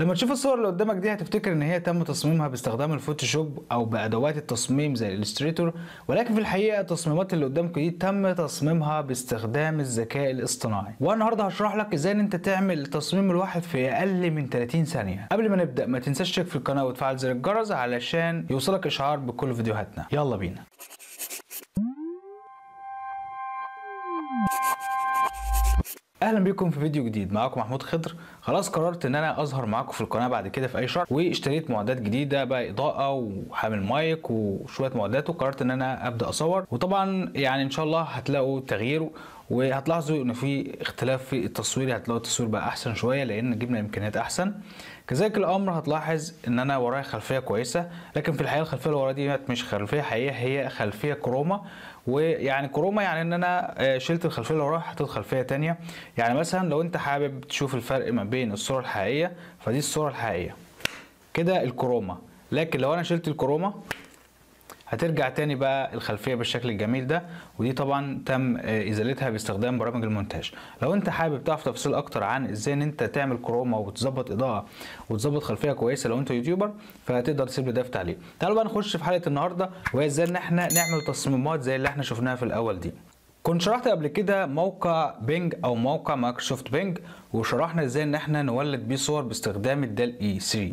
لما تشوف الصور اللي قدامك دي هتفتكر ان هي تم تصميمها باستخدام الفوتوشوب او بادوات التصميم زي الاليستريتور ولكن في الحقيقه التصميمات اللي قدامك دي تم تصميمها باستخدام الذكاء الاصطناعي وانا النهارده هشرح لك ازاي ان انت تعمل تصميم الواحد في اقل من 30 ثانيه قبل ما نبدا ما تنساش تشترك في القناه وتفعل زر الجرس علشان يوصلك اشعار بكل فيديوهاتنا يلا بينا اهلا بيكم في فيديو جديد معاكم محمود خضر خلاص قررت ان انا اظهر معاكم في القناه بعد كده في اي شهر واشتريت معدات جديده بقى اضاءه وحامل مايك وشويه معدات وقررت ان انا ابدا اصور وطبعا يعني ان شاء الله هتلاقوا تغيير وهتلاحظوا ان في اختلاف في التصوير هتلاقوا التصوير بقى احسن شويه لان جبنا امكانيات احسن كذلك الامر هتلاحظ ان انا ورايا خلفيه كويسه لكن في الحقيقه الخلفيه اللي ورايا دي مش خلفيه حقيقيه هي خلفيه كروما ويعني كروما يعني ان انا آه، شلت الخلفيه اللي ورايا حطيت خلفيه ثانيه يعني مثلا لو انت حابب تشوف الفرق ما بين الصوره الحقيقيه فدي الصوره الحقيقيه كده الكروما لكن لو انا شلت الكروما هترجع تاني بقى الخلفيه بالشكل الجميل ده ودي طبعا تم آه، ازالتها باستخدام برامج المونتاج لو انت حابب تعرف تفاصيل اكتر عن ازاي ان انت تعمل كروما وتظبط اضاءه وتظبط خلفيه كويسه لو انت يوتيوبر فهتقدر تسيب لي ده في تعليق تعالوا بقى نخش في حلقه النهارده وهي ازاي ان احنا نعمل تصميمات زي اللي احنا شفناها في الاول دي كنت شرحت قبل كده موقع بينج او موقع مايكروسوفت بينج وشرحنا ازاي ان احنا نولد بيه صور باستخدام الدال اي 3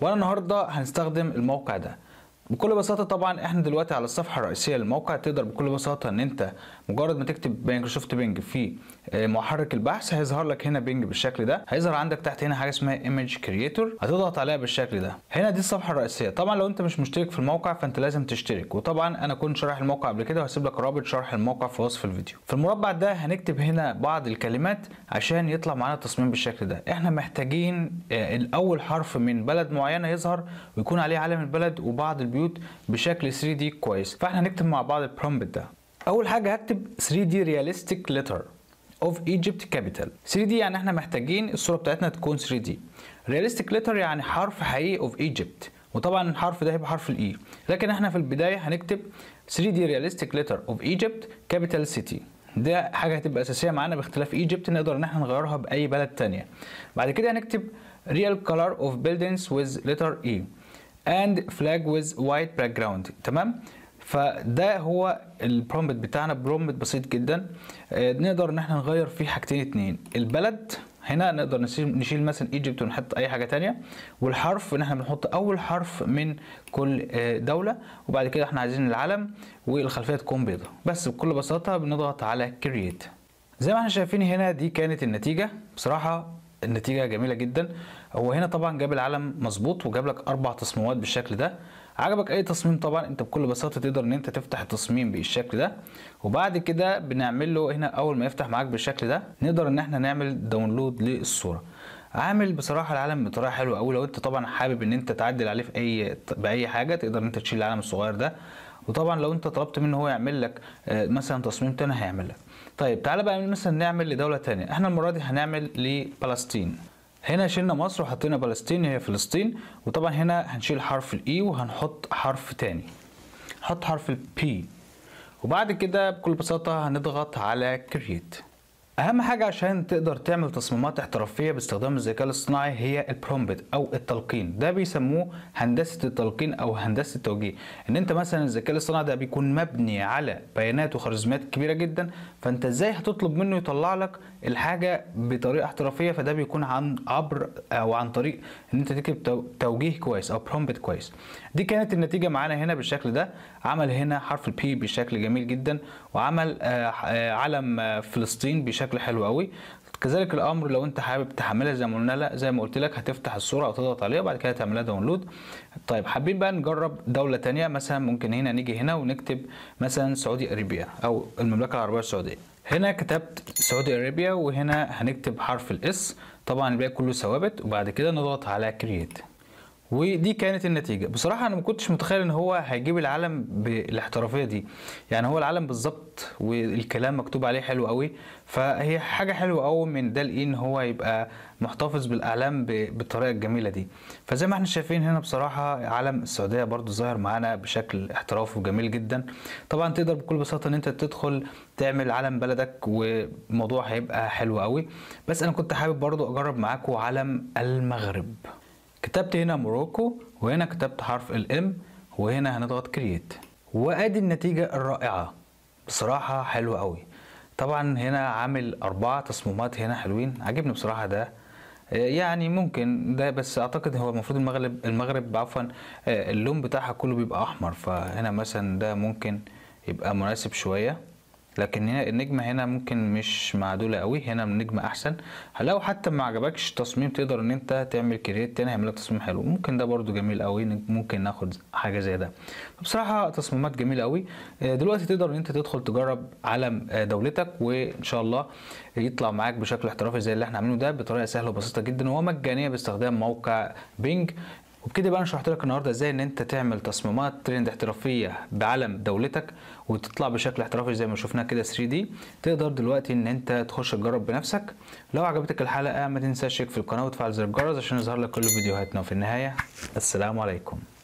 وانا النهارده هنستخدم الموقع ده بكل بساطه طبعا احنا دلوقتي على الصفحه الرئيسيه للموقع تقدر بكل بساطه ان انت مجرد ما تكتب مايكروسوفت بينج في آه، محرك البحث هيظهر لك هنا بينج بالشكل ده هيظهر عندك تحت هنا حاجه اسمها ايمج كرييتور هتضغط عليها بالشكل ده هنا دي الصفحه الرئيسيه طبعا لو انت مش مشترك في الموقع فانت لازم تشترك وطبعا انا كنت شارح الموقع قبل كده وهسيب لك رابط شرح الموقع في وصف الفيديو في المربع ده هنكتب هنا بعض الكلمات عشان يطلع معانا التصميم بالشكل ده احنا محتاجين آه، الاول حرف من بلد معينه يظهر ويكون عليه علم البلد وبعض الكمبيوت بشكل 3 دي كويس فاحنا هنكتب مع بعض البرومبت ده اول حاجه هكتب 3 دي realistic لتر اوف ايجيبت كابيتال 3 دي يعني احنا محتاجين الصوره بتاعتنا تكون 3 دي realistic لتر يعني حرف حقيقي اوف ايجيبت وطبعا الحرف ده هيبقى حرف الاي e. لكن احنا في البدايه هنكتب 3 دي realistic لتر اوف ايجيبت كابيتال سيتي ده حاجه هتبقى اساسيه معانا باختلاف ايجيبت نقدر ان احنا نغيرها باي بلد ثانيه بعد كده هنكتب real color of buildings with letter E and flag with white background تمام فده هو البرومبت بتاعنا برومبت بسيط جدا آه، نقدر ان احنا نغير فيه حاجتين اتنين البلد هنا نقدر نشيل مثلا ايجيبت ونحط اي حاجه تانية والحرف ان احنا بنحط اول حرف من كل آه، دوله وبعد كده احنا عايزين العلم والخلفيه تكون بيضاء بس بكل بساطه بنضغط على كرييت زي ما احنا شايفين هنا دي كانت النتيجه بصراحه النتيجه جميله جدا هو هنا طبعا جاب العلم مظبوط وجاب لك اربع تصميمات بالشكل ده عجبك اي تصميم طبعا انت بكل بساطه تقدر ان انت تفتح التصميم بالشكل ده وبعد كده بنعمل له هنا اول ما يفتح معاك بالشكل ده نقدر ان احنا نعمل داونلود للصوره عامل بصراحه العلم بطريقه حلوه قوي لو انت طبعا حابب ان انت تعدل عليه في اي باي حاجه تقدر ان انت تشيل العلم الصغير ده وطبعا لو انت طلبت منه هو يعمل لك آه، مثلا تصميم تاني هيعمل لك طيب تعالى بقى مثلا نعمل لدوله تانية احنا المره دي هنعمل لفلسطين هنا شلنا مصر وحطينا فلسطين هي فلسطين وطبعا هنا هنشيل حرف الاي e وهنحط حرف تاني نحط حرف البي وبعد كده بكل بساطة هنضغط على create اهم حاجه عشان تقدر تعمل تصميمات احترافيه باستخدام الذكاء الاصطناعي هي البرومبت او التلقين ده بيسموه هندسه التلقين او هندسه التوجيه ان انت مثلا الذكاء الاصطناعي ده بيكون مبني على بيانات وخوارزميات كبيره جدا فانت ازاي هتطلب منه يطلع لك الحاجه بطريقه احترافيه فده بيكون عن عبر او عن طريق ان انت تكتب توجيه كويس او برومبت كويس دي كانت النتيجه معانا هنا بالشكل ده عمل هنا حرف البي بشكل جميل جدا وعمل آه، آه، علم آه، فلسطين بشكل بشكل حلو قوي كذلك الامر لو انت حابب تحملها زي ما قلنا لا زي ما قلت لك هتفتح الصوره وتضغط عليها وبعد كده تعملها داونلود طيب حابين بقى نجرب دوله ثانيه مثلا ممكن هنا نيجي هنا ونكتب مثلا سعودي اريبيا او المملكه العربيه السعوديه هنا كتبت سعودي اريبيا وهنا هنكتب حرف الاس طبعا الباقي كله ثوابت وبعد كده نضغط على كرييت ودي كانت النتيجه بصراحه انا ما كنتش متخيل ان هو هيجيب العلم بالاحترافيه دي يعني هو العلم بالظبط والكلام مكتوب عليه حلو قوي فهي حاجه حلوه قوي من ده لإيه ان هو يبقى محتفظ بالاعلام بالطريقه الجميله دي فزي ما احنا شايفين هنا بصراحه علم السعوديه برضو ظاهر معانا بشكل احترافي وجميل جدا طبعا تقدر بكل بساطه ان انت تدخل تعمل علم بلدك والموضوع هيبقى حلو قوي بس انا كنت حابب برضو اجرب معاكم علم المغرب كتبت هنا موروكو وهنا كتبت حرف الام وهنا هنضغط كرييت وادي النتيجة الرائعة بصراحة حلوة قوي طبعا هنا عامل اربعة تصميمات هنا حلوين عجبني بصراحة ده يعني ممكن ده بس اعتقد هو المفروض المغرب المغرب عفوا آه، اللون بتاعها كله بيبقى احمر فهنا مثلا ده ممكن يبقى مناسب شويه لكن هنا النجمه هنا ممكن مش معدوله قوي هنا النجمه احسن لو حتى ما عجبكش تصميم تقدر ان انت تعمل كريت تاني هيعمل لك تصميم حلو ممكن ده برده جميل قوي ممكن ناخد حاجه زي ده بصراحه تصميمات جميله قوي آه، دلوقتي تقدر ان انت تدخل تجرب علم آه، دولتك وان شاء الله يطلع معاك بشكل احترافي زي اللي احنا عاملينه ده بطريقه سهله وبسيطه جدا ومجانيه باستخدام موقع بينج وبكده بقى انا شرحت لك النهارده ازاي ان انت تعمل تصميمات ترند احترافيه بعلم دولتك وتطلع بشكل احترافي زي ما شفناه كده 3 دي تقدر دلوقتي ان انت تخش تجرب بنفسك لو عجبتك الحلقه ما تنساش تشترك في القناه وتفعل زر الجرس عشان يظهر لك كل فيديوهاتنا وفي النهايه السلام عليكم